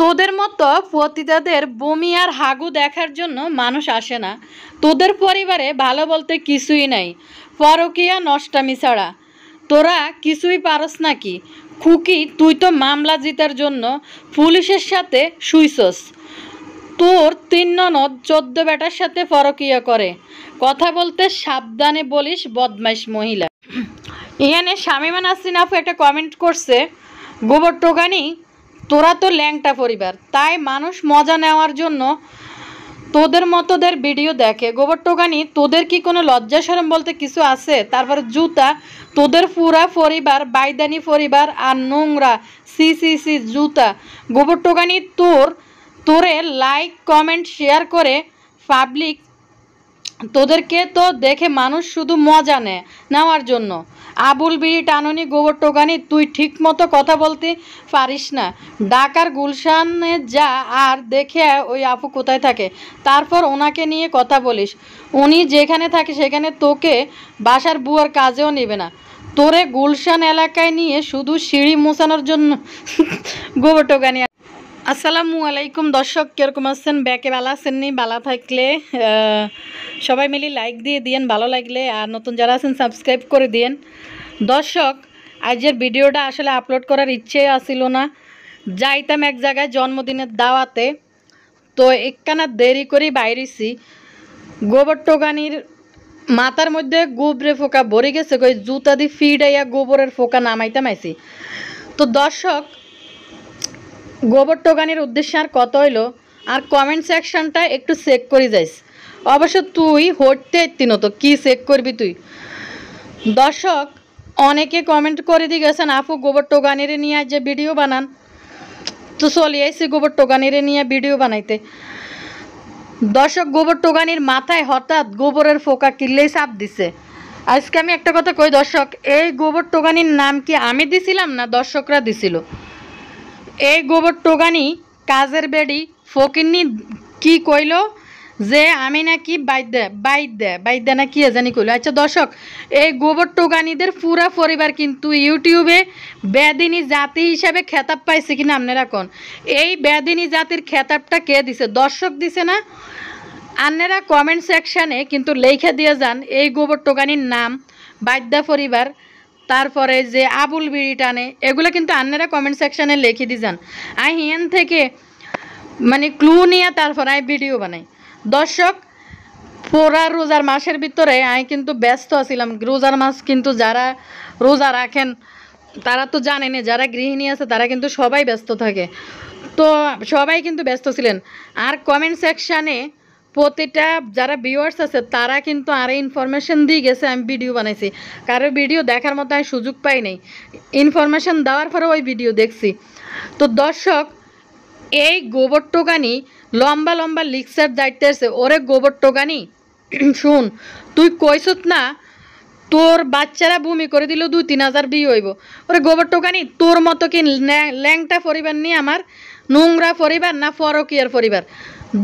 তোদের মতো পতিতাদের বমি আর হাগু দেখার জন্য মানুষ আসে না তোদের পরিবারে ভালো বলতে কিছুই নাই পরকিয়া নষ্টামি ছাড়া তোরা কিছুই পারস নাকি খুকি তুই তো মামলা জিতার জন্য পুলিশের সাথে শুইছস তোর তিন ননদ চোদ্দ বেটার সাথে ফরকিয়া করে কথা বলতে সাবধানে বলিস বদমাইশ মহিলা এখানে শামিমা নাসরিন আপু একটা কমেন্ট করছে গোবর টোকানি তোরা তো ল্যাংটা পরিবার তাই মানুষ মজা নেওয়ার জন্য তোদের মতোদের ভিডিও দেখে গোবর টোকানি তোদের কি কোনো লজ্জা সরম বলতে কিছু আছে তারপর জুতা তোদের পুরা পরিবার বাইদানি পরিবার আর নোংরা সি সি সি জুতা গোবর টোকানি তোর তোরে লাইক কমেন্ট শেয়ার করে পাবলিক তোদেরকে তো দেখে মানুষ শুধু মজা নেয় নেওয়ার জন্য আবুল বিড়ি টাননি গোবর টোকানি তুই ঠিক মতো কথা বলতে পারিস না ডাকার গুলশানে যা আর দেখে ওই আপু কোথায় থাকে তারপর ওনাকে নিয়ে কথা বলিস উনি যেখানে থাকে সেখানে তোকে বাসার বুয়ার কাজেও নেবে না তোরে গুলশান এলাকায় নিয়ে শুধু সিঁড়ি মোছানোর জন্য গোবর টোকানি আসসালামু আলাইকুম দর্শক কীরকম আছেন ব্যাকে বালা আছেন নি বালা থাকলে সবাই মিলে লাইক দিয়ে দিয়েন ভালো লাগলে আর নতুন যারা আছেন সাবস্ক্রাইব করে দিয়েন দর্শক আজের ভিডিওটা আসলে আপলোড করার ইচ্ছে আসিল না যাইতাম এক জায়গায় জন্মদিনের দাওয়াতে তো একখানা দেরি করি বাইরেছি গোবর টোকানির মাথার মধ্যে গোবরে ফোকা ভরে গেছে কই জুতা দিয়ে ফিডাইয়া গোবরের ফোকা নামাইতাম আইসি তো দর্শক গোবর টোগানের উদ্দেশ্যে আর কত হইলো আর কমেন্ট সেকশনটা একটু চেক করে যাইস অবশ্য তুই হটতে তিনত কি চেক করবি তুই দর্শক অনেকে কমেন্ট করে দিয়ে গেছেন আপু গোবর টোগানের নিয়ে যে ভিডিও বানান তো চলে আইসি গোবর টোগানের নিয়ে ভিডিও বানাইতে দর্শক গোবর টোগানির মাথায় হঠাৎ গোবরের ফোকা কিনলেই সাপ দিছে আজকে আমি একটা কথা কই দর্শক এই গোবর টোগানির নাম কি আমি দিছিলাম না দর্শকরা দিছিল এই গোবর টোগানি কাজের বেড়ি ফকিনি কি কইল যে আমি নাকি বাইদ্য বাইদ্য বাইদ্য না কি জানি কইল আচ্ছা দর্শক এই গোবর টোগানিদের পুরা পরিবার কিন্তু ইউটিউবে বেদিনী জাতি হিসাবে খেতাব পাইছে কিনা আপনারা কোন এই বেদিনী জাতির খেতাবটা কে দিছে দর্শক দিছে না আপনারা কমেন্ট সেকশানে কিন্তু লেখা দিয়ে যান এই গোবর টোগানির নাম বাইদ্যা পরিবার তারপরে যে আবুল বিড়ি টানে এগুলো কিন্তু আন্নারা কমেন্ট সেকশানে লিখে দি যান আই হিয়ান থেকে মানে ক্লু নিয়ে তারপর আমি ভিডিও বানাই দর্শক পোড়া রোজার মাসের ভিতরে আমি কিন্তু ব্যস্ত আছিলাম রোজার মাস কিন্তু যারা রোজা রাখেন তারা তো জানেনি যারা গৃহিণী আছে তারা কিন্তু সবাই ব্যস্ত থাকে তো সবাই কিন্তু ব্যস্ত ছিলেন আর কমেন্ট সেকশানে প্রতিটা যারা ভিউয়ার্স আছে তারা কিন্তু আর ইনফরমেশন দিয়ে গেছে আমি ভিডিও বানাইছি কারো ভিডিও দেখার মতো আমি সুযোগ পাই নাই ইনফরমেশন দেওয়ার পরে ওই ভিডিও দেখছি তো দর্শক এই গোবর টোকানি লম্বা লম্বা লিক্সার দায়িত্বে ওরে গোবর টোকানি শুন তুই কইসত না তোর বাচ্চারা ভূমি করে দিল দুই তিন হাজার বিয়ে হইব ওরে গোবর টোকানি তোর মতো কি ল্যাংটা পরিবার নিয়ে আমার নোংরা পরিবার না ফরকিয়ার পরিবার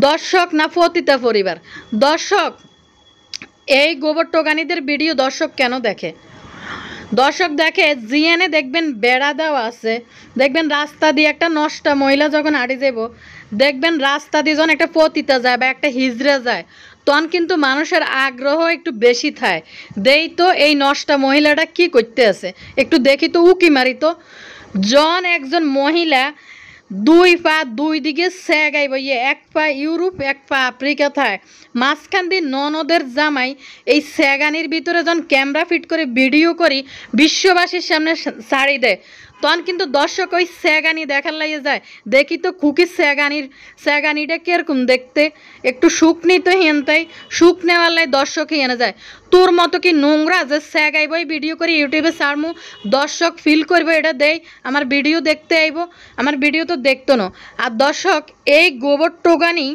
দর্শক না ফতিতা পরিবার দর্শক এই গোবর টোগানিদের ভিডিও দর্শক কেন দেখে দর্শক দেখে জিএনে দেখবেন বেড়া দেওয়া আছে দেখবেন রাস্তা দিয়ে একটা নষ্টা মহিলা যখন হাঁটে যাব দেখবেন রাস্তা দিয়ে যখন একটা পতিতা যায় বা একটা হিজড়ে যায় তখন কিন্তু মানুষের আগ্রহ একটু বেশি থাকে দেই তো এই নষ্টা মহিলাটা কি করতে আছে একটু দেখি তো উকি মারি তো জন একজন মহিলা দুই পা দুই দিকে সেগাই বইয়ে এক পা ইউরোপ এক পা আফ্রিকা থায় মাঝখান দিয়ে ননদের জামাই এই সেগানির ভিতরে যখন ক্যামেরা ফিট করে ভিডিও করি বিশ্ববাসীর সামনে সারি দেয় তখন কিন্তু দর্শক ওই স্যাগানি দেখার লাগে যায় দেখি তো খুকি স্যাগানির স্যাগানিটা কীরকম দেখতে একটু শুক হেন হেনতাই শুক নেওয়ার লাই দর্শকই এনে যায় তোর মতো কি নোংরা যে স্যাগ ওই ভিডিও করে ইউটিউবে সারমু দর্শক ফিল করবো এটা দেই আমার ভিডিও দেখতে আইব আমার ভিডিও তো দেখতো না আর দর্শক এই গোবর টোগানি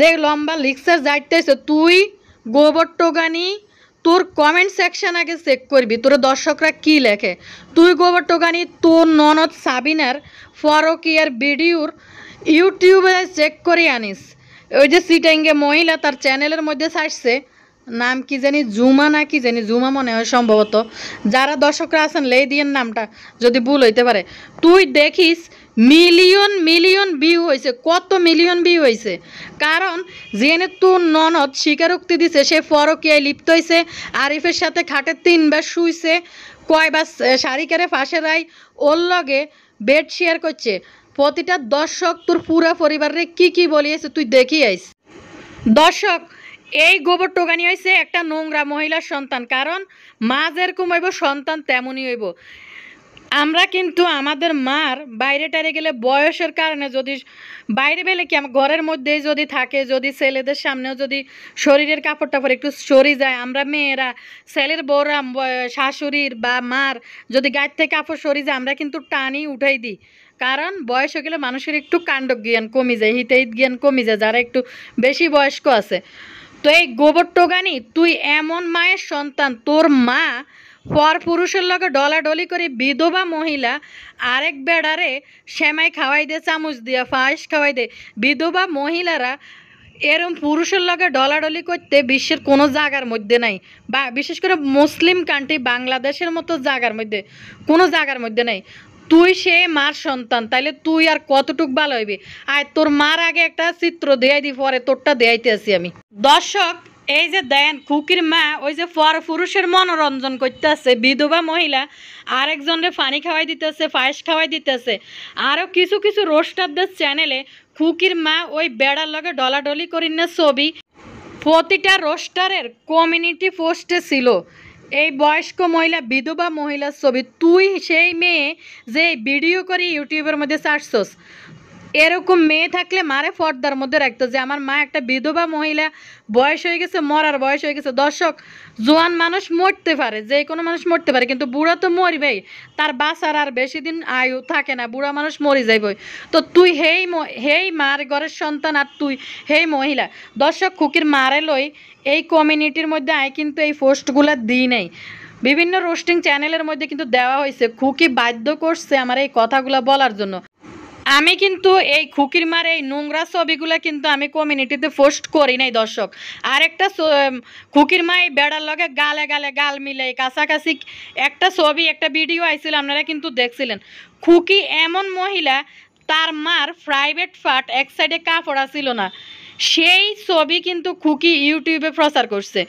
দেখ লম্বা লিক্সার যাইতেছে তুই গোবর টোগানি তোর কমেন্ট সেকশন আগে চেক করবি তোর দর্শকরা কি লেখে তুই গোবর টোকানি তোর ননদ সাবিনার ফরকিয়ার ভিডিওর ইউটিউবে চেক করে আনিস ওই যে সিটাঙ্গে মহিলা তার চ্যানেলের মধ্যে ছাড়ছে নাম কি জানি জুমা না কি জানি জুমা মনে হয় সম্ভবত যারা দর্শকরা আছেন লেই দিয়েন নামটা যদি ভুল হইতে পারে তুই দেখিস মিলিয়ন মিলিয়ন ভিউ হয়েছে কত মিলিয়ন ভিউ হয়েছে কারণ যেহেতু ননদ স্বীকারোক্তি দিছে সে ফরকিয়ায় লিপ্ত হয়েছে আরিফের সাথে খাটে তিনবার শুইছে কয়বার শারিকারে ফাঁসে রায় ওর লগে বেড শেয়ার করছে প্রতিটা দর্শক তোর পুরা পরিবারে কি কি বলিয়েছে তুই দেখি আইস দর্শক এই গোবর টোকানি হয়েছে একটা নোংরা মহিলার সন্তান কারণ মা যেরকম হইব সন্তান তেমনই হইব আমরা কিন্তু আমাদের মার বাইরে টাইরে গেলে বয়সের কারণে যদি বাইরে বেলে কি আমার ঘরের মধ্যেই যদি থাকে যদি ছেলেদের সামনেও যদি শরীরের কাপড় টাপড় একটু সরি যায় আমরা মেয়েরা ছেলের বউরা শাশুড়ির বা মার যদি গায়ের থেকে কাপড় সরি যায় আমরা কিন্তু টানি উঠাই দিই কারণ বয়স হয়ে গেলে মানুষের একটু কাণ্ড জ্ঞান কমে যায় হিত জ্ঞান কমে যায় যারা একটু বেশি বয়স্ক আছে তো এই গোবর টোগানি তুই এমন মায়ের সন্তান তোর মা পর পুরুষের লগে ডলাডলি করে বিধবা মহিলা আরেক বেড়ারে সেমাই খাওয়াই দে চামচ দিয়া ফাঁস খাওয়াই দে বিধবা মহিলারা এরম পুরুষের লগে ডলাডলি করতে বিশ্বের কোনো জায়গার মধ্যে নাই বা বিশেষ করে মুসলিম কান্ট্রি বাংলাদেশের মতো জায়গার মধ্যে কোনো জায়গার মধ্যে নাই তুই সে মার সন্তান তাইলে তুই আর কতটুক ভালো হইবি আর তোর মার আগে একটা চিত্র দেয়াই দি পরে তোরটা দেয়াইতে আছি আমি দর্শক এই যে দেন কুকির মা ওই যে পর পুরুষের মনোরঞ্জন করতেছে বিধবা মহিলা আরেকজনরে পানি খাওয়াই দিতেছে পায়েস খাওয়াই দিতেছে আরও কিছু কিছু রোস্টারদের চ্যানেলে কুকির মা ওই বেড়ার লগে ডলাডলি করিন না ছবি প্রতিটা রোস্টারের কমিউনিটি পোস্টে ছিল এই বয়স্ক মহিলা বিধবা মহিলার ছবি তুই সেই মেয়ে যে ভিডিও করে ইউটিউবের মধ্যে চার্চস এরকম মেয়ে থাকলে মারে পর্দার মধ্যে রাখতো যে আমার মা একটা বিধবা মহিলা বয়স হয়ে গেছে মরার বয়স হয়ে গেছে দর্শক জোয়ান মানুষ মরতে পারে যে কোনো মানুষ মরতে পারে কিন্তু বুড়া তো মরবেই তার বাসার আর বেশি দিন আয়ু থাকে না বুড়া মানুষ মরি যাইব তো তুই হেই হেই মার ঘরের সন্তান আর তুই হেই মহিলা দর্শক খুকির মারে লই এই কমিউনিটির মধ্যে আয় কিন্তু এই পোস্টগুলো দিই নাই বিভিন্ন রোস্টিং চ্যানেলের মধ্যে কিন্তু দেওয়া হয়েছে খুকি বাধ্য করছে আমার এই কথাগুলো বলার জন্য আমি কিন্তু এই খুকির মার এই নোংরা ছবিগুলো কিন্তু আমি কমিউনিটিতে পোস্ট করি নাই দর্শক আর একটা খুকির মা এই বেড়ার লগে গালে গালে গাল মিলে কাছাকাছি একটা ছবি একটা ভিডিও আইছিল আপনারা কিন্তু দেখছিলেন খুকি এমন মহিলা তার মার প্রাইভেট ফাট এক সাইডে কাপড়া ছিল না সেই ছবি কিন্তু খুকি ইউটিউবে প্রচার করছে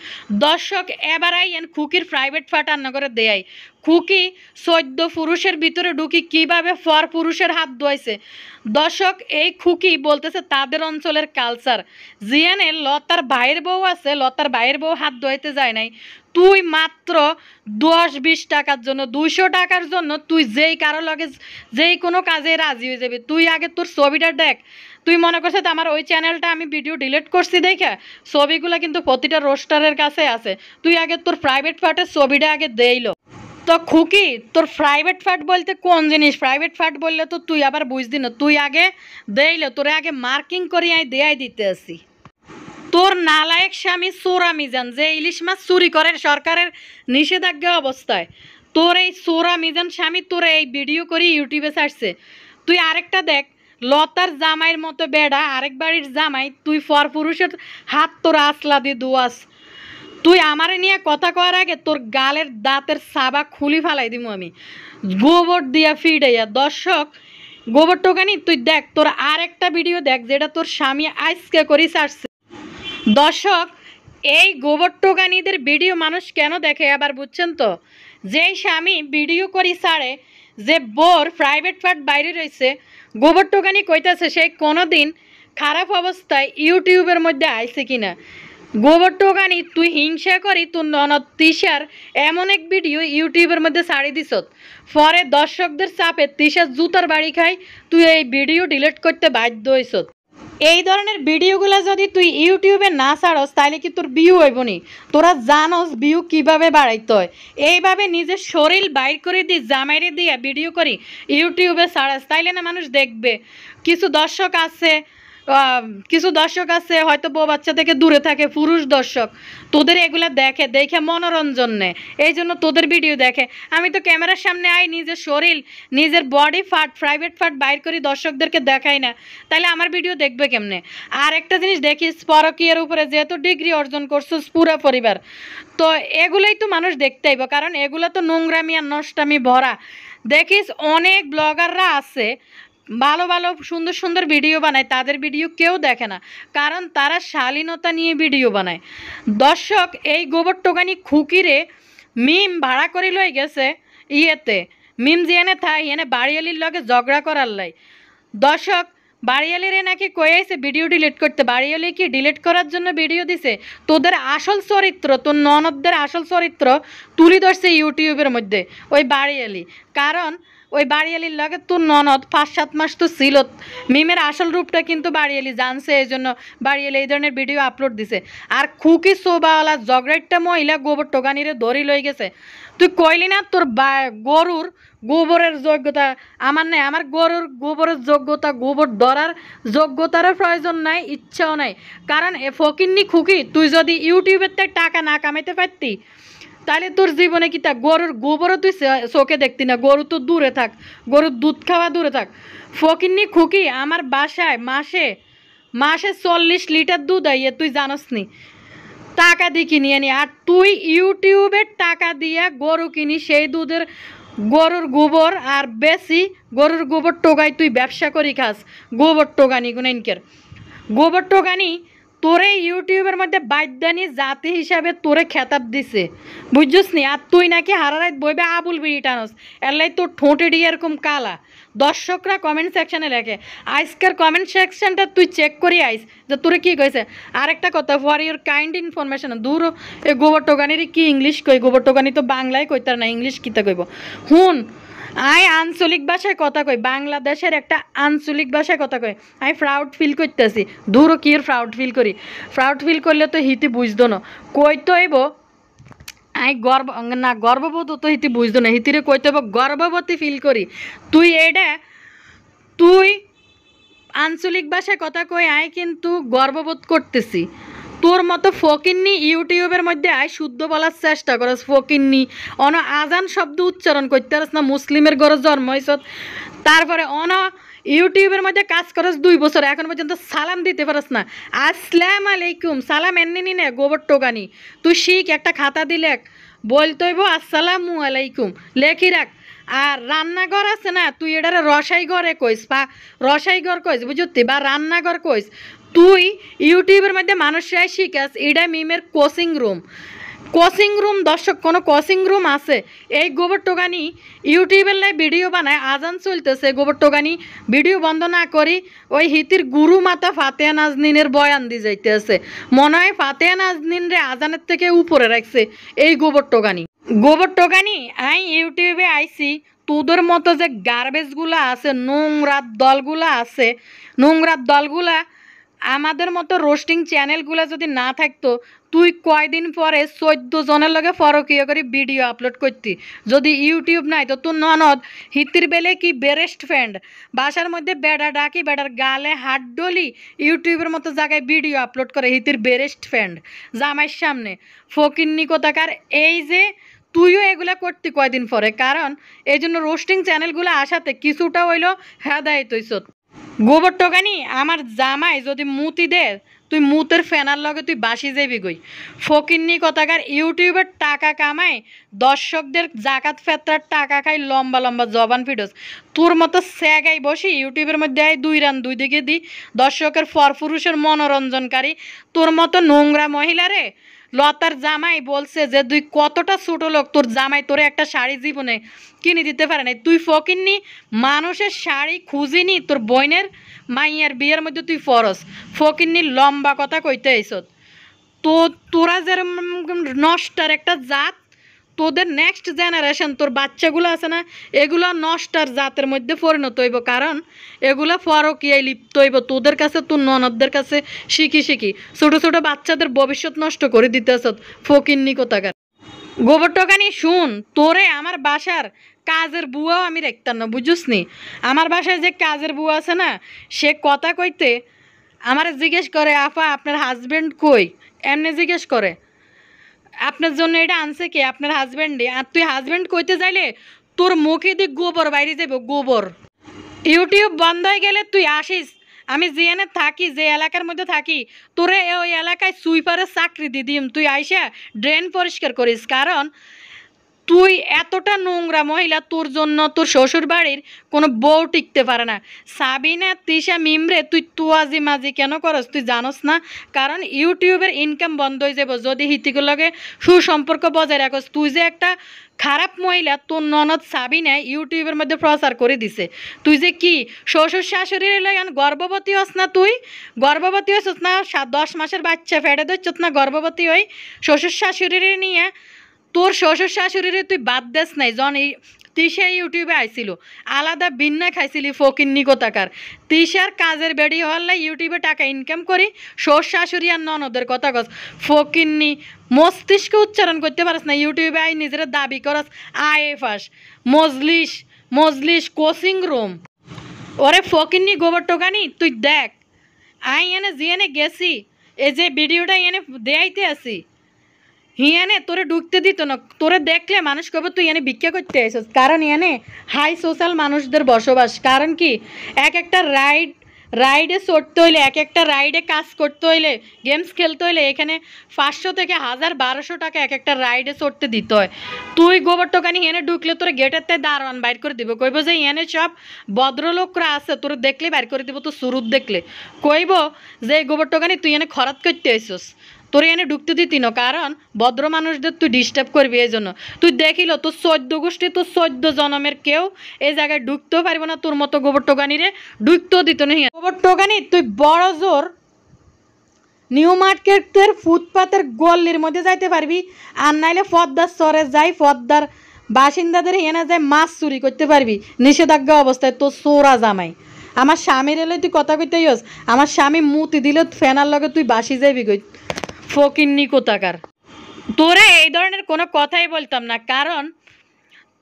দর্শক এবারাই এন খুকির প্রাইভেট রান্না নগরে দেয় খুকি সদ্য পুরুষের ভিতরে ঢুকি কিভাবে ফর পুরুষের হাত ধোয়াইছে দর্শক এই খুকি বলতেছে তাদের অঞ্চলের কালচার জিয়ানে লতার ভাইয়ের বউ আছে লতার ভাইয়ের বউ হাত ধোয়াইতে যায় নাই তুই মাত্র দশ বিশ টাকার জন্য দুইশো টাকার জন্য তুই যেই কারো লগে যেই কোনো কাজে রাজি হয়ে যাবি তুই আগে তোর ছবিটা দেখ তুই মনে করছে তো আমার ওই চ্যানেলটা আমি ভিডিও ডিলিট করছি দেখে ছবিগুলো কিন্তু প্রতিটা রোস্টারের কাছে আছে তুই আগে তোর প্রাইভেট পার্টের ছবিটা আগে দেইলো তো খুকি তোর প্রাইভেট ফাট বলতে কোন জিনিস প্রাইভেট ফাট বললে তো তুই আবার বুঝদি না তুই আগে দেইলে তোরে আগে মার্কিং করি আই দেয়াই দিতে আসি তোর নালায়ক স্বামী সোরামি মিজান যে ইলিশ মাছ চুরি করেন সরকারের নিষেধাজ্ঞা অবস্থায় তোর এই সোরা মিজান স্বামী তোর এই ভিডিও করে ইউটিউবে ছাড়ছে তুই আরেকটা দেখ লতার জামাইয়ের মতো বেড়া আরেক বাড়ির জামাই তুই ফর পুরুষের হাত তোর আসলা দি দোয়াস তুই আমারে নিয়ে কথা কওয়ার আগে তোর গালের দাঁতের সাবা খুলি ফালাই দিব আমি গোবর দিয়া ফিডাইয়া দর্শক গোবর টোকানি তুই দেখ তোর আর একটা ভিডিও দেখ যেটা তোর স্বামী আইসকে করি সারছে দর্শক এই গোবর টোকানিদের ভিডিও মানুষ কেন দেখে আবার বুঝছেন তো যেই স্বামী ভিডিও করি সারে যে বোর প্রাইভেট পার্ট বাইরে রয়েছে গোবর টোকানি কইতাছে সে কোনো দিন খারাপ অবস্থায় ইউটিউবের মধ্যে আইছে কিনা গোবর টোকানি তুই হিংসা করি তুই ননদ তিশার এমন এক ভিডিও ইউটিউবের মধ্যে ছাড়ি দিস পরে দর্শকদের চাপে তিশার জুতার বাড়ি খাই তুই এই ভিডিও ডিলিট করতে বাধ্য হইছত এই ধরনের ভিডিওগুলো যদি তুই ইউটিউবে না ছাড়স তাহলে কি তোর ভিউ হইব নি তোরা জানস বিউ কিভাবে বাড়াইতে হয় এইভাবে নিজের শরীর বাইর করে দিই জামাইরে দিয়ে ভিডিও করি ইউটিউবে ছাড়াস তাইলে না মানুষ দেখবে কিছু দর্শক আছে কিছু দর্শক আছে হয়তো বউ বাচ্চা থেকে দূরে থাকে পুরুষ দর্শক তোদের এগুলো দেখে দেখে মনোরঞ্জন নেয় এই জন্য তোদের ভিডিও দেখে আমি তো ক্যামেরার সামনে আই নিজের শরীর নিজের বডি ফাট প্রাইভেট ফাট বাইর করি দর্শকদেরকে দেখাই না তাহলে আমার ভিডিও দেখবে কেমনে আর একটা জিনিস দেখিস পরকীয়ের উপরে যেহেতু ডিগ্রি অর্জন করছিস পুরো পরিবার তো এগুলোই তো মানুষ দেখতেইব কারণ এগুলো তো নোংরামি আর নষ্টামি ভরা দেখিস অনেক ব্লগাররা আছে ভালো ভালো সুন্দর সুন্দর ভিডিও বানায় তাদের ভিডিও কেউ দেখে না কারণ তারা শালীনতা নিয়ে ভিডিও বানায় দর্শক এই গোবর টোকানি খুকিরে মিম ভাড়া করে লই গেছে ইয়েতে মিম যে এনে থাই এনে বাড়িয়ালির লগে ঝগড়া করার লাই দর্শক বাড়িয়ালিরে নাকি কয়ে আইছে ভিডিও ডিলিট করতে বাড়িয়ালি কি ডিলিট করার জন্য ভিডিও দিছে তোদের আসল চরিত্র তোর ননদদের আসল চরিত্র তুলি ধরছে ইউটিউবের মধ্যে ওই বাড়িয়ালি কারণ ওই বাড়িয়ালির লগে তো ননদ পাঁচ সাত মাস তো ছিল মিমের আসল রূপটা কিন্তু বাড়িয়ালি জানছে এই জন্য বাড়িয়ালি এই ধরনের ভিডিও আপলোড দিছে আর খুকি সোবাওয়ালা জগরাইটটা মহিলা গোবর টোকানিরে ধরি লই গেছে তুই কইলি না তোর গরুর গোবরের যোগ্যতা আমার নাই আমার গরুর গোবরের যোগ্যতা গোবর ধরার যোগ্যতারও প্রয়োজন নাই ইচ্ছাও নাই কারণ এ ফকিন্নি খুকি তুই যদি ইউটিউবের থেকে টাকা না কামাইতে পারতি তাহলে তোর জীবনে কি তা গরুর গোবরও তুই চোখে দেখতি না গরু তো দূরে থাক গরুর দুধ খাওয়া দূরে থাক ফকিননি খুকি আমার বাসায় মাসে মাসে চল্লিশ লিটার দুধ আইয়ে তুই জানস নি টাকা দিয়ে কিনিয়ে নি আর তুই ইউটিউবে টাকা দিয়ে গরু কিনি সেই দুধের গরুর গোবর আর বেশি গরুর গোবর টোগায় তুই ব্যবসা করি খাস গোবর টোগানি গুনাইনকের গোবর টোগানি তোরে ইউটিউবের মধ্যে বাদ্যানি জাতি হিসাবে তোরে খেতাব দিছে বুঝছিস নি আর তুই নাকি হারারাইত বইবে আবুল বিড়ি টানস এলাই তোর ঠোঁটে এরকম কালা দর্শকরা কমেন্ট সেকশনে লেখে আজকের কমেন্ট সেকশনটা তুই চেক করি আইস যে তোরে কি কইছে আরেকটা কথা ফর ইউর কাইন্ড ইনফরমেশন দূর এই গোবর টোকানির কি ইংলিশ কই গোবর টোকানি তো বাংলায় কইতার না ইংলিশ কিতা কইব হুন আই আঞ্চলিক ভাষায় কথা কই বাংলাদেশের একটা আঞ্চলিক ভাষায় কথা কই আমি ফ্রাউড ফিল করতেছি ধুরো কি ফ্রাউড ফিল করি ফ্রাউড ফিল করলে তো হিতি বুঝতো না কইতো এব আই গর্ব না গর্ববোধ তো হিতি বুঝতো না হিতিরে কইতে এব গর্ভবতী ফিল করি তুই এটা তুই আঞ্চলিক ভাষায় কথা কই আই কিন্তু গর্ববোধ করতেছি তোর মতো নি ইউটিউবের মধ্যে আয় শুদ্ধ বলার চেষ্টা করস নি অন আজান শব্দ উচ্চারণ করতে পারস না মুসলিমের গরজ জন্ম তারপরে অন ইউটিউবের মধ্যে কাজ করস দুই বছর এখন পর্যন্ত সালাম দিতে পারস না আসসালাম আলাইকুম সালাম এমনি নি গোবর টোকানি তুই শিখ একটা খাতা দি লেখ বলতইব আসসালামু আলাইকুম লেখি রাখ আর রান্নাঘর আছে না তুই এটারে রসাইঘরে কইস বা রসাইঘর কইস বুঝতি বা রান্নাঘর কইস তুই ইউটিউবের মধ্যে মানুষরাই শিখাস এটা মিমের কোচিং রুম কোচিং রুম দর্শক কোনো কোচিং রুম আছে এই গোবর টোকানি ইউটিউবের লাই ভিডিও বানায় আজান চলতেছে গোবর টোকানি ভিডিও বন্ধ না করি ওই হিতির গুরু মাতা ফাতেয়া নাজনিনের বয়ান দিয়ে যাইতেছে মনে হয় ফাতেয়া নাজনিন রে আজানের থেকে উপরে রাখছে এই গোবর টোকানি গোবর টোকানি আই ইউটিউবে আইসি তোদের মতো যে গার্বেজগুলো আছে নোংরার দলগুলো আছে নোংরার দলগুলা আমাদের মতো রোস্টিং চ্যানেলগুলো যদি না থাকতো তুই কয়দিন পরে চোদ্দ জনের লগে ফরক ইয়ে করে ভিডিও আপলোড করতি যদি ইউটিউব নাই তো তোর ননদ হিতির বেলে কি বেরেস্ট ফ্রেন্ড বাসার মধ্যে বেড়া ডাকি বেড়ার গালে হাত ডলি ইউটিউবের মতো জায়গায় ভিডিও আপলোড করে হিতির বেরেস্ট ফ্রেন্ড জামাইয়ের সামনে ফকির নিকোতাকার এই যে তুইও এগুলা করতি কয়দিন পরে কারণ এই জন্য রোস্টিং চ্যানেলগুলো আসাতে কিছুটা হইলো হ্যাঁ দায়িত্ব গোবর টোকানি আমার জামাই যদি মুতি দে তুই মুতের ফেনার লগে তুই বাসি যাবি গই ফকিরনি কথাকার ইউটিউবের টাকা কামাই দর্শকদের জাকাত ফেতরার টাকা খাই লম্বা লম্বা জবান ফিডোস তোর মতো স্যাগাই বসি ইউটিউবের মধ্যে আয় দুই রান দুই দিকে দি দর্শকের ফরফুরুষের মনোরঞ্জনকারী তোর মতো নোংরা মহিলারে লতার জামাই বলছে যে তুই কতটা ছোট লোক তোর জামাই তোরে একটা শাড়ি জীবনে কিনে দিতে পারে নাই তুই ফকিননি মানুষের শাড়ি খুঁজিনি তোর বইনের মাইয়ার বিয়ের মধ্যে তুই ফরস ফকিননি লম্বা কথা কইতে আইসত তো তোরা যেরকম নষ্টার একটা জাত তোদের নেক্সট জেনারেশন তোর বাচ্চাগুলো আছে না এগুলো নষ্টার জাতের মধ্যে পরিণত হইব কারণ এগুলো ফরকিয়াই লিপ্ত হইব তোদের কাছে তোর ননদদের কাছে শিখি শিখি ছোটো ছোটো বাচ্চাদের ভবিষ্যৎ নষ্ট করে দিতেছ ফকিন্নি কোথাকার গোবর টোকানি শুন তোরে আমার বাসার কাজের বুয়াও আমি দেখতাম না বুঝুস নি আমার বাসায় যে কাজের বুয়া আছে না সে কথা কইতে আমার জিজ্ঞেস করে আফা আপনার হাজব্যান্ড কই এমনি জিজ্ঞেস করে আপনার জন্য এটা আনছে কি আপনার হাজব্যান্ডে আর তুই হাজব্যান্ড কইতে চাইলে তোর মুখে দিয়ে গোবর বাইরে যাবো গোবর ইউটিউব বন্ধ হয়ে গেলে তুই আসিস আমি যেখানে থাকি যে এলাকার মধ্যে থাকি তোরে ওই এলাকায় সুইপারের চাকরি দিদিম দিম তুই আইসা ড্রেন পরিষ্কার করিস কারণ তুই এতটা নোংরা মহিলা তোর জন্য তোর শ্বশুর বাড়ির কোনো বউ টিকতে পারে না সাবিনা তৃষা মিমরে তুই তুয়াজি মাজি কেন করস তুই জানস না কারণ ইউটিউবের ইনকাম বন্ধ হয়ে যাব যদি লগে সুসম্পর্ক বজায় রাখস তুই যে একটা খারাপ মহিলা তোর ননদ সাবিনা ইউটিউবের মধ্যে প্রচার করে দিছে তুই যে কি শ্বশুর শাশুড়ির লাগান গর্ভবতী হস না তুই গর্ভবতী হস না দশ মাসের বাচ্চা ফেটে ধরছ না গর্ভবতী হই শ্বশুর শাশুড়ির নিয়ে তোর শ্বশুর শাশুড়িরে তুই বাদ দেস নাই জন এই তিশা ইউটিউবে আইছিল আলাদা ভিন্না খাইছিলি ফকিন্নি কোথাকার তিশার কাজের বেড়ি হল্লা ইউটিউবে টাকা ইনকাম করি শ্বশ শাশুড়ি আর ননদের কথা কস ফকিন্নি মস্তিষ্কে উচ্চারণ করতে পারস না ইউটিউবে আই নিজের দাবি করস আইএফাস মজলিস মজলিস কোচিং রুম ওরে ফকিন্নি গোবর টোকানি তুই দেখ আই এনে জিএনে গেছি এই যে ভিডিওটা এনে দেয়াইতে আসি ইয়ানে তোরে ঢুকতে দিত না তোরে দেখলে মানুষ কবে তুই ইয়ানে ভিক্ষা করতে আসিস কারণ ইয়ানে হাই সোশ্যাল মানুষদের বসবাস কারণ কি এক একটা রাইড রাইডে চড়তে হইলে এক একটা রাইডে কাজ করতে হইলে গেমস খেলতে হইলে এখানে পাঁচশো থেকে হাজার বারোশো টাকা এক একটা রাইডে চড়তে দিতে হয় তুই গোবর টোকানি এনে ঢুকলে তোর গেটের তাই দারোয়ান বাইর করে দিব কইব যে এনে সব ভদ্রলোকরা আছে তোর দেখলে বাইর করে দিব তো সুরুত দেখলে কইব যে গোবর টোকানি তুই এনে খরাত করতে আসিস তোর এনে ঢুকতে দিতি না কারণ ভদ্র মানুষদের তুই ডিস্টার্ব করবি এই জন্য তুই দেখিল তোর চোদ্দ গোষ্ঠী তোর চোদ্দ জনমের কেউ এই জায়গায় ঢুকতেও পারবো না তোর মতো গোবর রে ঢুকতেও দিত না গোবর টোকানি তুই বড় জোর নিউ মার্কেটের ফুটপাতের গল্লির মধ্যে যাইতে পারবি আর নাইলে পদ্মার সরে যাই পদ্মার বাসিন্দাদের এনে যায় মাছ চুরি করতে পারবি নিষেধাজ্ঞা অবস্থায় তোর সোরা জামাই আমার স্বামীর এলে তুই কথা কইতেই আমার স্বামী মুতি দিলে ফেনার লগে তুই বাসি যাইবি কই ফকিন্নি কোথাকার তোরে এই ধরনের কোনো কথাই বলতাম না কারণ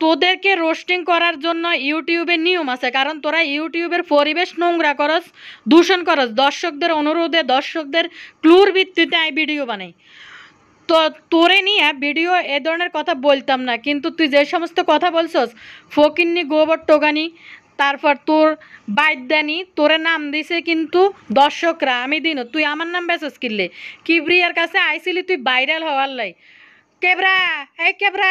তোদেরকে রোস্টিং করার জন্য ইউটিউবের নিয়ম আছে কারণ তোরা ইউটিউবের পরিবেশ নোংরা করস দূষণ করস দর্শকদের অনুরোধে দর্শকদের ক্লুর ভিত্তিতে আমি ভিডিও বানাই তো তোরে নিয়ে ভিডিও এ ধরনের কথা বলতাম না কিন্তু তুই যে সমস্ত কথা বলছস ফকিন্নি গোবর টোগানি তারপর তোর বাইদানি তোরে নাম দিছে কিন্তু দর্শকরা আমি দিন তুই আমার নাম বেসস কিনলে কিবরিয়ার কাছে আইছিলি তুই ভাইরাল হওয়ার লাই কেবরা এ কেবরা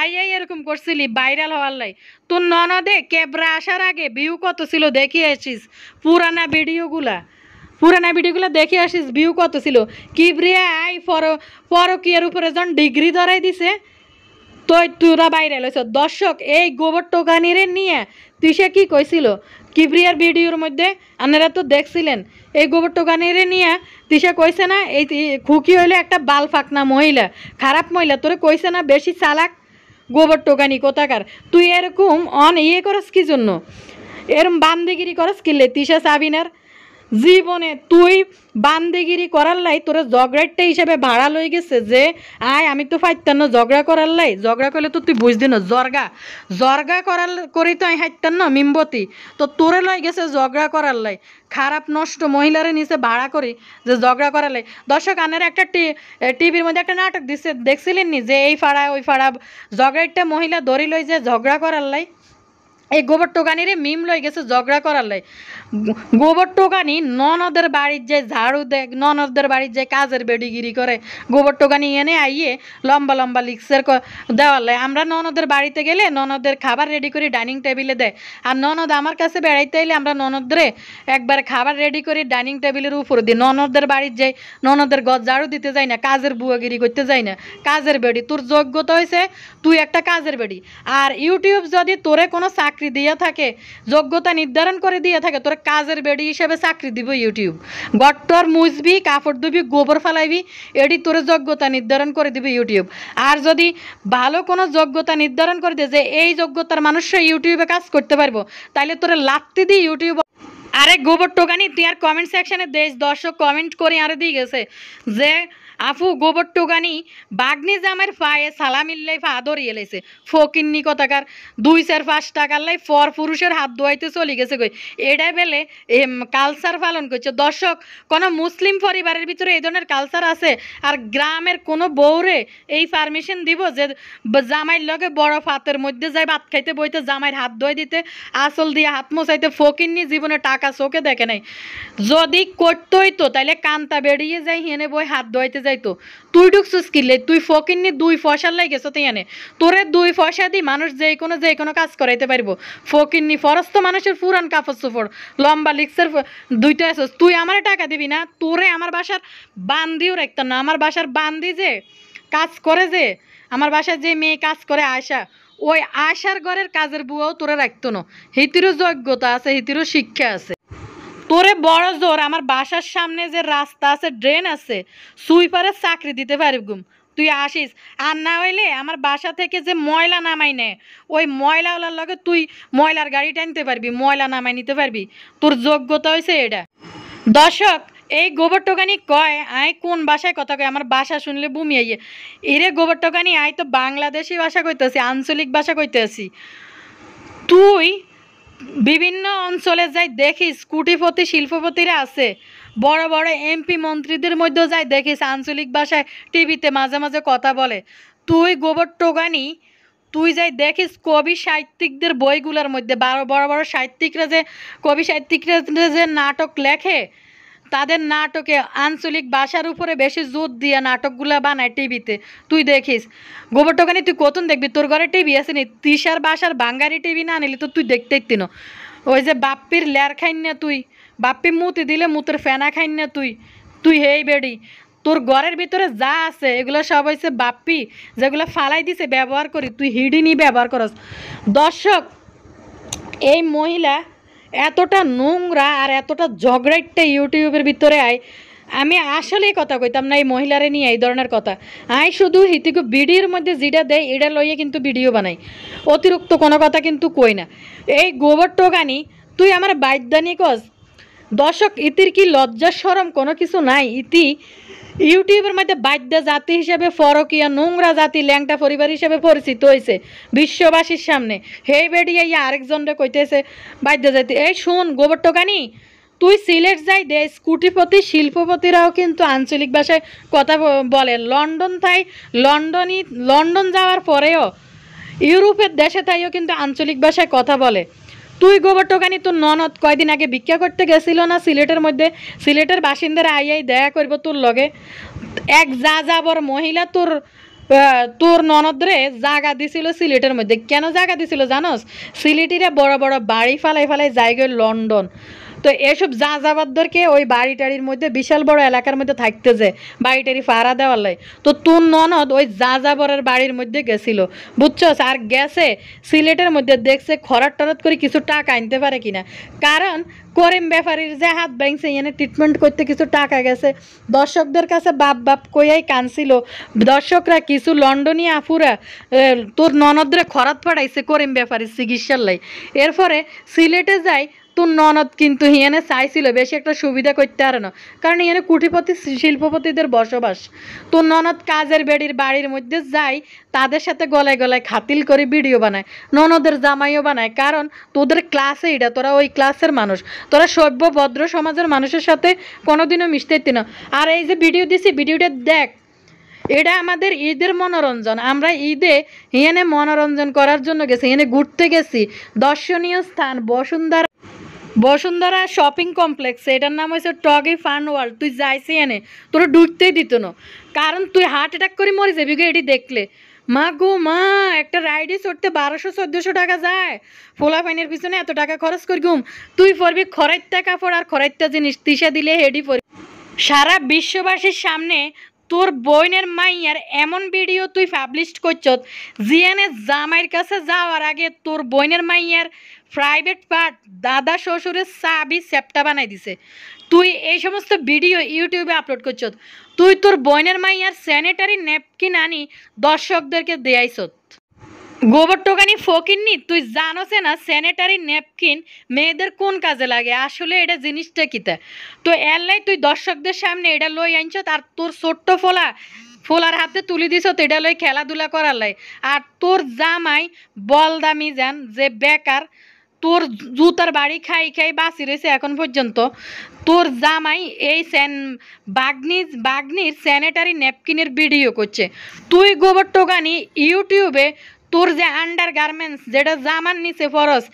আই আই এরকম করছিলি ভাইরাল হওয়ার লাই তোর ননদে কেবরা আসার আগে ভিউ কত ছিল দেখি আসিস পুরানা ভিডিওগুলা পুরানা ভিডিওগুলো দেখে আসিস ভিউ কত ছিল কিবরিয়া আই পর পরকিয়ার উপরে যখন ডিগ্রি ধরাই দিছে তোরা বাইরে লইছ দর্শক এই গোবর টোকানিরে নিয়ে তুষা কি কইছিল কিবরিয়ার ভিডিওর মধ্যে আনারা তো দেখছিলেন এই গোবরটোকানিরে নিয়ে তিশা কইছে না এই খুকি হইলে একটা বাল ফাঁকনা মহিলা খারাপ মহিলা তোরে কইছে না বেশি চালাক গোবর টোকানি কোথাকার তুই এরকম অন ইয়ে করস কি জন্য এরম বান্দিগিরি করস কিলে তিশা সাবিনার জীবনে তুই বান্দিগিরি করার লাই তোর ঝগড়াটা হিসেবে ভাড়া লই গেছে যে আয় আমি তো না ঝগড়া করার লাই ঝগড়া করলে তো তুই বুঝদি না জর্গা জর্গা করার করি তো আমি না মিম্বতি তো তোরে লয় গেছে ঝগড়া করার লাই খারাপ নষ্ট মহিলারে নিচে ভাড়া করি যে ঝগড়া করার লাই দর্শক আনের একটা টিভির মধ্যে একটা নাটক দিছে দেখছিলেন নি যে এই ফাড়া ওই ফাড়া ঝগড়াটা মহিলা ধরি লই যে ঝগড়া করার লাই এই গোবর রে মিম লই গেছে ঝগড়া করার লয় গোবর টোকানি ননদের বাড়ির যে ঝাড়ু দেয় ননদের বাড়ির যে কাজের বেডিগিরি করে গোবর টোকানি এনে আইয়ে লম্বা লম্বা লিক্সের দেওয়ার লয় আমরা ননদের বাড়িতে গেলে ননদের খাবার রেডি করে ডাইনিং টেবিলে দেয় আর ননদ আমার কাছে বেড়াইতে এলে আমরা ননদরে একবার খাবার রেডি করে ডাইনিং টেবিলের উপর দিই ননদের বাড়ির যাই ননদের গজ ঝাড়ু দিতে যাই না কাজের বুয়াগিরি করতে যাই না কাজের বেডি তোর যোগ্যতা হয়েছে তুই একটা কাজের বেডি আর ইউটিউব যদি তোরে কোনো চাকরি চাকরি দিয়ে থাকে যোগ্যতা নির্ধারণ করে দিয়ে থাকে তোর কাজের বেডি হিসেবে চাকরি দিব ইউটিউব গট্টর মুজবি কাপড় ধুবি গোবর ফালাইবি এটি তোর যোগ্যতা নির্ধারণ করে দিবি ইউটিউব আর যদি ভালো কোনো যোগ্যতা নির্ধারণ করে দে যে এই যোগ্যতার মানুষ ইউটিউবে কাজ করতে পারবো তাহলে তোরা লাত্তি দিই ইউটিউব আরে গোবর টোকানি তুই আর কমেন্ট সেকশনে দেশ দর্শক কমেন্ট করে আরে দিয়ে গেছে যে আফু গোবর টোকানি বাগনি জামের পায়ে সালামিল্লাই ফা ধরিয়ে লাইছে ফকিন্নি কতাকার দুই চার পাঁচ টাকার লাই পর পুরুষের হাত ধোয়াইতে চলে গেছে কই এটা বেলে কালচার পালন করছে দর্শক কোনো মুসলিম পরিবারের ভিতরে এই ধরনের কালচার আছে আর গ্রামের কোনো বউরে এই পারমিশন দিব যে জামাইয়ের লগে বড় ফাতের মধ্যে যায় ভাত খাইতে বইতে জামাইয়ের হাত ধোয় দিতে আসল দিয়ে হাত মোছাইতে ফকিন্নি জীবনে টাকা চোখে দেখে নাই যদি করতোই তো তাইলে কান্তা বেরিয়ে যায় হেনে বই হাত ধোয়াইতে যাইতো তুই ঢুকছিস কিলে তুই ফকিননি দুই ফসার লাগে গেছো তো তোরে দুই ফসা দিই মানুষ যে কোনো যে কোনো কাজ করাইতে পারবো ফকিননি ফরস্ত মানুষের ফুরান কাপড় চোপড় লম্বা লিক্সের দুইটা আছিস তুই আমার টাকা দিবি না তোরে আমার বাসার বান্দিও রাখতাম না আমার বাসার বান্দি যে কাজ করে যে আমার বাসার যে মেয়ে কাজ করে আসা ওই আশার ঘরের কাজের বুয়াও তোরা রাখতো না হিতিরও যোগ্যতা আছে হিতিরও শিক্ষা আছে তোরে বড় জোর আমার বাসার সামনে যে রাস্তা আছে ড্রেন আছে সুইপারের চাকরি দিতে পারি গুম তুই আসিস আর না হইলে আমার বাসা থেকে যে ময়লা নামাই নে ওই ময়লাওয়ালার লগে তুই ময়লার গাড়ি টানতে পারবি ময়লা নামাই নিতে পারবি তোর যোগ্যতা হয়েছে এটা দর্শক এই গোবর টোকানি কয় আয় কোন ভাষায় কথা কয় আমার বাসা শুনলে বুমি আইয়ে এরে গোবর টোকানি আয় তো বাংলাদেশি ভাষা কইতেছি আঞ্চলিক ভাষা কইতেছি তুই বিভিন্ন অঞ্চলে যাই দেখি স্কুটিপতি শিল্পপতিরা আছে বড় বড় এমপি মন্ত্রীদের মধ্যেও যাই দেখিস আঞ্চলিক ভাষায় টিভিতে মাঝে মাঝে কথা বলে তুই গোবর টোগানি তুই যাই দেখিস কবি সাহিত্যিকদের বইগুলোর মধ্যে বড় বড় বড় সাহিত্যিকরা যে কবি সাহিত্যিকরা যে নাটক লেখে তাদের নাটকে আঞ্চলিক ভাষার উপরে বেশি জোর দিয়ে নাটকগুলা বানায় টিভিতে তুই দেখিস টোকানি তুই কতন দেখবি তোর ঘরে টিভি আছে নি তিসার বাসার বাঙ্গারি টিভি না নিলি তো তুই দেখতেই তিন ওই যে বাপ্পির ল্যার খাইন না তুই বাপ্পি মুতি দিলে মুতের ফেনা খাইন না তুই তুই হেই বেড়ি তোর ঘরের ভিতরে যা আছে এগুলো সব হয়েছে বাপ্পি যেগুলো ফালাই দিছে ব্যবহার করি তুই হিডিনি ব্যবহার করস দর্শক এই মহিলা এতটা নোংরা আর এতটা জগড়াইটটা ইউটিউবের ভিতরে আয় আমি আসলে কথা কইতাম না এই মহিলারে নিয়ে এই ধরনের কথা আয় শুধু হিতিকু বিডির মধ্যে যেটা দেয় এটা লইয়ে কিন্তু ভিডিও বানাই অতিরিক্ত কোনো কথা কিন্তু কই না এই গোবর টোকানি তুই আমার বাদ্যানি কস দর্শক ইতির কি লজ্জা সরম কোনো কিছু নাই ইতি ইউটিউবের মধ্যে বাদ্য জাতি হিসেবে ফরকিয়া নোংরা জাতি ল্যাংটা পরিবার হিসেবে পরিচিত হয়েছে বিশ্ববাসীর সামনে হে বেডিয়া ইয়া আরেকজনরে কইতেছে বাদ্য জাতি এই শুন গোবর টোকানি তুই সিলেট যাই দে স্কুটিপতি শিল্পপতিরাও কিন্তু আঞ্চলিক ভাষায় কথা বলে লন্ডন থাই লন্ডনই লন্ডন যাওয়ার পরেও ইউরোপের দেশে তাইও কিন্তু আঞ্চলিক ভাষায় কথা বলে তুই গোবর টোকানি তোর ননদ কয়দিন আগে ভিক্ষা করতে গেছিল না সিলেটের মধ্যে সিলেটের বাসিন্দারা আই আই দয়া করব তোর লগে এক যা যাবর মহিলা তোর তোর ননদরে জাগা দিছিল সিলেটের মধ্যে কেন জাগা দিছিল জানোস সিলেটিরা বড় বড় বাড়ি ফালাই ফালাই জায়গায় লন্ডন তো এসব যাযাবাদদেরকে ওই বাড়ি টাড়ির মধ্যে বিশাল বড় এলাকার মধ্যে থাকতে যে বাড়ি টাড়ি ফাড়া দেওয়ার লাই তো তোর ননদ ওই যাবরের বাড়ির মধ্যে গেছিল বুঝছো আর গেছে সিলেটের মধ্যে দেখছে খরার টরাত করে কিছু টাকা আনতে পারে কিনা কারণ করিম ব্যাপারীর যে হাত ব্যাংসে এনে ট্রিটমেন্ট করতে কিছু টাকা গেছে দর্শকদের কাছে বাপ বাপ কইয়াই কানছিল দর্শকরা কিছু লন্ডনী আফুরা তোর ননদরে খরাত পাঠাইছে করিম ব্যাপারীর চিকিৎসার লাই এরপরে সিলেটে যায় তুর ননদ কিন্তু হিয়ানে চাইছিল বেশি একটা সুবিধা করতে আর না কারণ হিয়ানে কুটিপতি শিল্পপতিদের বসবাস তো ননদ কাজের বেড়ির বাড়ির মধ্যে যায় তাদের সাথে গলায় গলায় খাতিল করে ভিডিও বানায় ননদের জামাইও বানায় কারণ তোদের ক্লাসে এটা তোরা ওই ক্লাসের মানুষ তোরা সভ্য ভদ্র সমাজের মানুষের সাথে কোনোদিনও মিশতে না আর এই যে ভিডিও দিছি ভিডিওটা দেখ এটা আমাদের ঈদের মনোরঞ্জন আমরা ঈদে এনে মনোরঞ্জন করার জন্য গেছি এনে ঘুরতে গেছি দর্শনীয় স্থান বসুন্ধরা বসুন্ধরা শপিং কমপ্লেক্স এটার নাম হয়েছে টগি ফান ওয়ার্ল্ড তুই যাইছি এনে তোর ঢুকতেই দিত না কারণ তুই হার্ট অ্যাটাক করে মরে যাবি এটি দেখলে মা গো মা একটা রাইডে চড়তে বারোশো চোদ্দোশো টাকা যায় ফোলা ফাইনের পিছনে এত টাকা খরচ করি গুম তুই পরবি খরাইত্যা কাপড় আর খরাইত্যা জিনিস তিসা দিলে হেডি পরবি সারা বিশ্ববাসীর সামনে তোর বইনের মাইয়ার এমন ভিডিও তুই পাবলিশ করছত জিয়ানে জামাইয়ের কাছে যাওয়ার আগে তোর বইনের মাইয়ার প্রাইভেট পার্ট দাদা শ্বশুরের সাবি সেপটা বানাই দিছে তুই এই সমস্ত ভিডিও ইউটিউবে আপলোড করছ তুই তোর বইনের মাইয়ার স্যানিটারি ন্যাপকিন আনি দর্শকদেরকে দেয়াইছ গোবর টোকানি ফকিননি তুই জানোস না স্যানিটারি ন্যাপকিন মেয়েদের কোন কাজে লাগে আসলে এটা জিনিসটা কিতা তো এলাই তুই দর্শকদের সামনে এটা লই আনছ আর তোর ছোট্ট ফোলা ফোলার হাতে তুলে দিছ তো এটা লই খেলাধুলা করার লাই আর তোর জামাই বল দামি যান যে বেকার তোর জুতার বাড়ি খাই খাই বাসি রয়েছে এখন পর্যন্ত তোর জামাই এই স্যান বাগনি বাগনির স্যানিটারি ন্যাপকিনের ভিডিও করছে তুই গোবর টোকানি ইউটিউবে তোর যে আন্ডার গার্মেন্টস যেটা জামার নিচে ফরস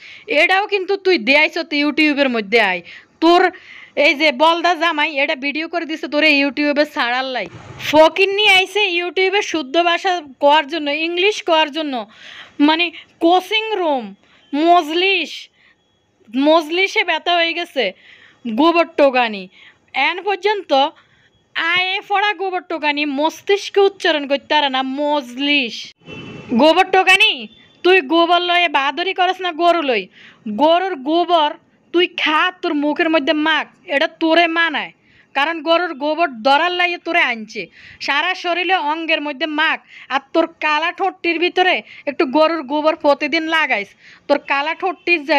এটাও কিন্তু তুই দেয়াইছ ইউটিউবের মধ্যে আয় তোর এই যে বলদা জামাই এটা ভিডিও করে দিছে এই ইউটিউবে ছাড়ার লাই ফকির নিয়ে আইসে ইউটিউবে শুদ্ধ ভাষা কোয়ার জন্য ইংলিশ কোয়ার জন্য মানে কোচিং রুম মজলিস মজলিসে ব্যথা হয়ে গেছে গোবর টোকানি এন পর্যন্ত আয়ে ফড়া গোবর টোকানি মস্তিষ্কে উচ্চারণ করতে পারে না মজলিস গোবর টোকানি তুই গোবর লয়ে বাদরি করিস না গরু লই গরুর গোবর তুই খা তোর মুখের মধ্যে মাখ এটা তোরে মানায় কারণ গরুর গোবর দরার লাইয়ে তোরে আনছে সারা শরীরে অঙ্গের মধ্যে মাখ আর তোর কালা ঠোঁটটির ভিতরে একটু গরুর গোবর প্রতিদিন লাগাইস তোর কালা ঠোঁটটির যে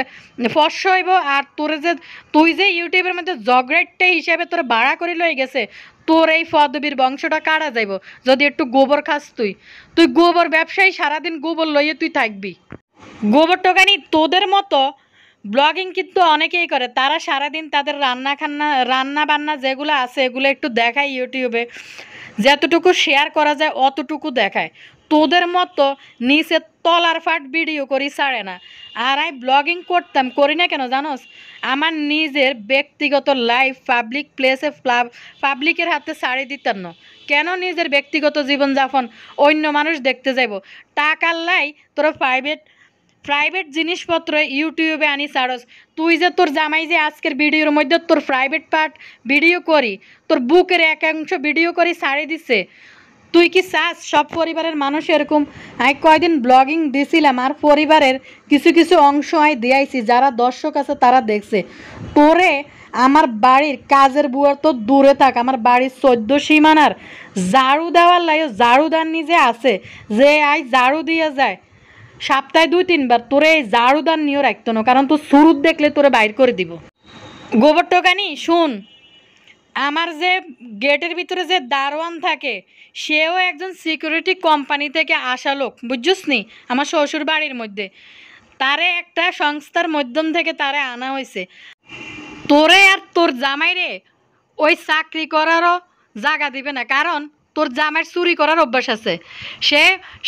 ফস হইব আর তোরে যে তুই যে ইউটিউবের মধ্যে জগরেটটে হিসাবে তোর বাড়া করে লয়ে গেছে তোর এই পদবীর বংশটা কাড়া যাইব যদি একটু গোবর খাস তুই তুই গোবর ব্যবসায়ী সারাদিন গোবর লইয়ে তুই থাকবি গোবর টোকানি তোদের মতো ব্লগিং কিন্তু অনেকেই করে তারা সারাদিন তাদের রান্না খান্না রান্না বান্না যেগুলো আছে এগুলো একটু দেখায় ইউটিউবে যতটুকু শেয়ার করা যায় অতটুকু দেখায় তোদের মতো নিচে তলার ফাট ভিডিও করি ছাড়ে না আর আমি ব্লগিং করতাম করি না কেন জানোস আমার নিজের ব্যক্তিগত লাইফ পাবলিক প্লেসে পাবলিকের হাতে ছাড়ি দিতাম না কেন নিজের ব্যক্তিগত জীবনযাপন অন্য মানুষ দেখতে যাইব টাকার লাই তোরা প্রাইভেট প্রাইভেট জিনিসপত্র ইউটিউবে আনি সারস তুই যে তোর জামাই যে আজকের ভিডিওর মধ্যে তোর প্রাইভেট পার্ট ভিডিও করি তোর বুকের একাংশ ভিডিও করি সারে দিছে তুই কি চাস সব পরিবারের মানুষ এরকম আমি কয়দিন ব্লগিং দিছিলাম আর পরিবারের কিছু কিছু অংশ আমি দিয়াইছি যারা দর্শক আছে তারা দেখছে তোরে আমার বাড়ির কাজের বুয়ার তো দূরে থাক আমার বাড়ির চোদ্দ সীমানার ঝাড়ু দেওয়ার লাগে ঝাড়ুদার নিজে আছে যে আই ঝাড়ু দিয়ে যায় সপ্তাহে দুই তিনবার তোরে জারুদান নিয়েও রাখতো না কারণ তো সুরুদ দেখলে তোরে বাইর করে দিব গোবর টোকানি শুন আমার যে গেটের ভিতরে যে দারোয়ান থাকে সেও একজন সিকিউরিটি কোম্পানি থেকে আসা লোক বুঝছিস নি আমার শ্বশুর বাড়ির মধ্যে তারে একটা সংস্থার মাধ্যম থেকে তারে আনা হয়েছে তোরে আর তোর জামাইরে ওই চাকরি করারও জায়গা দিবে না কারণ তোর জামাই চুরি করার অভ্যাস আছে সে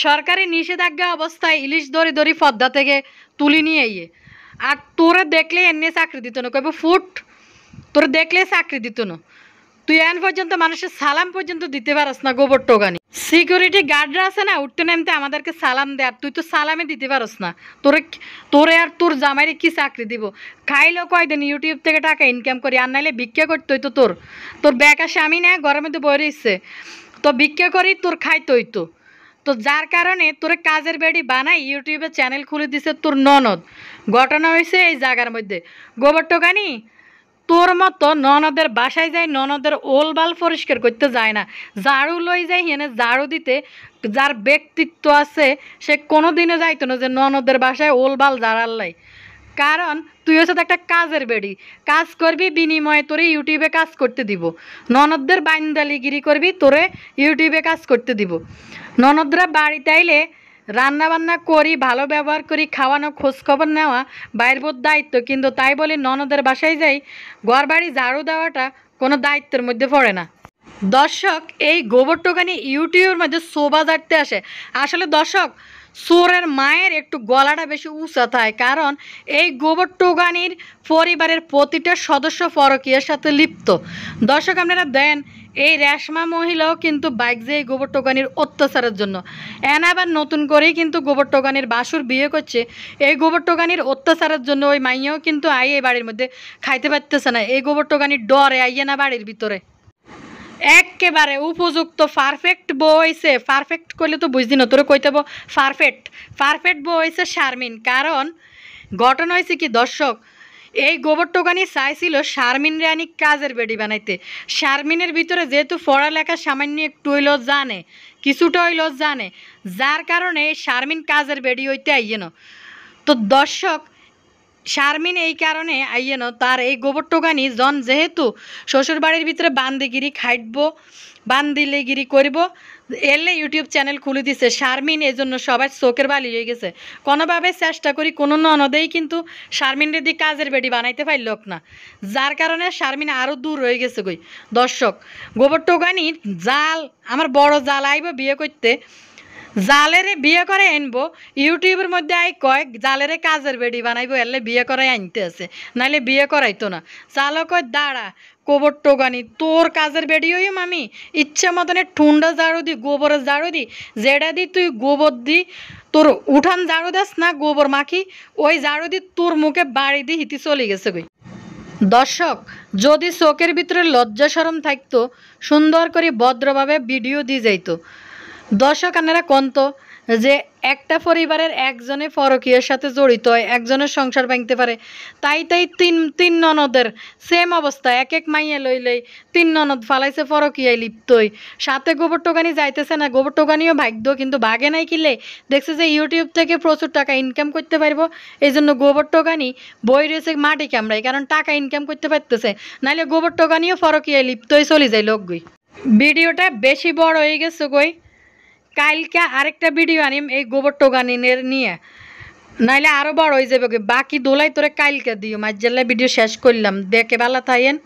সরকারি নিষেধাজ্ঞা অবস্থায় ইলিশ দড়ি দড়ি পদ্মা থেকে তুলি নিয়ে ইয়ে আর তোরে দেখলে এমনি চাকরি দিত না কেবল ফুট তোরে দেখলে চাকরি দিত না তুই এন পর্যন্ত মানুষের সালাম পর্যন্ত দিতে পারস না গোবর টোকানি সিকিউরিটি গার্ডরা আছে না উঠতে নামতে আমাদেরকে সালাম দে আর তুই তো সালামে দিতে পারস না তোরে তোরে আর তোর জামাইরে কি চাকরি দিব খাইলো কয়দিন ইউটিউব থেকে টাকা ইনকাম করি আর নাইলে ভিক্ষা করতে তো তোর তোর ব্যাগ স্বামী না গরমে তো বয়ে রয়েছে তো বিক্রি করি তোর খাইতে হইতো তো যার কারণে তোর কাজের বেড়ি বানাই ইউটিউবে চ্যানেল খুলে দিছে তোর ননদ ঘটনা হয়েছে এই জায়গার মধ্যে গোবর টোকানি তোর মতো ননদের বাসায় যায় ননদের ওলবাল পরিষ্কার করতে যায় না ঝাড়ু লই যাই হেনে ঝাড়ু দিতে যার ব্যক্তিত্ব আছে সে কোনো দিনে যাইতো না যে ননদের বাসায় ওল বাল ঝাড়াল লাই কারণ তুই হচ্ছে একটা কাজের বেড়ি কাজ করবি বিনিময়ে তোরে ইউটিউবে কাজ করতে দিব ননদদের বাইন্দালিগিরি করবি তোরে ইউটিউবে কাজ করতে দিব ননদরা বাড়িতে আইলে রান্নাবান্না করি ভালো ব্যবহার করি খাওয়ানো খোঁজখবর নেওয়া বাইরবোধ দায়িত্ব কিন্তু তাই বলে ননদের বাসায় যাই ঘর বাড়ি ঝাড়ু দেওয়াটা কোনো দায়িত্বের মধ্যে পড়ে না দর্শক এই টোকানি ইউটিউবের মধ্যে শোভা জাড়তে আসে আসলে দর্শক সোরের মায়ের একটু গলাটা বেশি উঁচা থাকে কারণ এই গোবর টোগানির পরিবারের প্রতিটা সদস্য পরকীয়ার সাথে লিপ্ত দর্শক আপনারা দেন এই রেশমা মহিলাও কিন্তু বাইক যে গোবর টোগানির অত্যাচারের জন্য এন আবার নতুন করেই কিন্তু গোবর টোগানির বাসুর বিয়ে করছে এই গোবর টোগানির অত্যাচারের জন্য ওই মাইয়াও কিন্তু আই এই বাড়ির মধ্যে খাইতে পারতেছে না এই গোবর টোগানির ডরে আইয়ে না বাড়ির ভিতরে একেবারে উপযুক্ত পারফেক্ট বউ হয়েছে পারফেক্ট করলে তো বুঝদিন তোর কইতেব পারফেক্ট পারফেক্ট বউ হয়েছে শারমিন কারণ ঘটনা হয়েছে কি দর্শক এই গোবর টোকানি চাইছিল শারমিন রানী কাজের বেডি বানাইতে শারমিনের ভিতরে যেহেতু পড়ালেখা সামান্য একটু হইল জানে কিছুটা হইল জানে যার কারণে শারমিন কাজের বেডি হইতে আইয়েন তো দর্শক শারমিন এই কারণে আইয়েন তার এই গোবর টোকানি জন যেহেতু শ্বশুরবাড়ির ভিতরে বান্দিগিরি খাইটবো বান্দিলেগিরি করবো এলে ইউটিউব চ্যানেল খুলে দিছে শারমিন এই জন্য সবাই চোখের বালি হয়ে গেছে কোনোভাবে চেষ্টা করি কোনো ননদেই কিন্তু শারমিনের দিক কাজের বেডি বানাইতে লোক না যার কারণে শারমিন আরও দূর হয়ে গেছে কই দর্শক গোবর টোকানির জাল আমার বড় জাল আইব বিয়ে করতে জালেরে বিয়ে করে আনবো ইউটিউবের মধ্যে আই কয়েক জালেরে কাজের বেডি বানাইবো এলে বিয়ে করাই আনতে আছে নাইলে বিয়ে করাইতো না চালো কয় দাঁড়া গোবর টোগানি তোর কাজের বেডি হই আমি ইচ্ছা মতনে ঠুন্ডা ঝাড়ু দি গোবরের ঝাড়ু দি যেটা দি তুই গোবর দি তোর উঠান ঝাড়ু দাস না গোবর মাখি ওই ঝাড়ু দি তোর মুখে বাড়ি দি হিতি চলে গেছে গই দর্শক যদি চোখের ভিতরে লজ্জা সরম থাকতো সুন্দর করে ভদ্রভাবে ভিডিও দিয়ে যাইতো দর্শক আনারা কন্ত যে একটা পরিবারের একজনে ফরকিয়ার সাথে জড়িত হয় একজনের সংসার ভাঙতে পারে তাই তাই তিন তিন ননদের সেম অবস্থা এক এক মাইয়া লই তিন ননদ ফালাইছে ফরকিয়ায় লিপ্তই সাথে গোবর টোকানি যাইতেছে না গোবর টোকানিও ভাগ্য কিন্তু ভাগে নাই কিলে দেখছে যে ইউটিউব থেকে প্রচুর টাকা ইনকাম করতে পারবো এই জন্য গোবর টোকানি বই রয়েছে মাটি কামড়াই কারণ টাকা ইনকাম করতে পারতেছে নাহলে গোবর টোকানিও ফরকিয়ায় লিপ্তই চলে যায় লোকগুই ভিডিওটা বেশি বড় হয়ে গেছে গই কালকে আরেকটা ভিডিও আনিম এই গোবর টোগানিনের নিয়ে নাইলে আরও বড় হয়ে যাবে বাকি দোলাই তোরে কালকে দিও মাঝজাল্লা ভিডিও শেষ করলাম দেখে বেলা থাইয়েন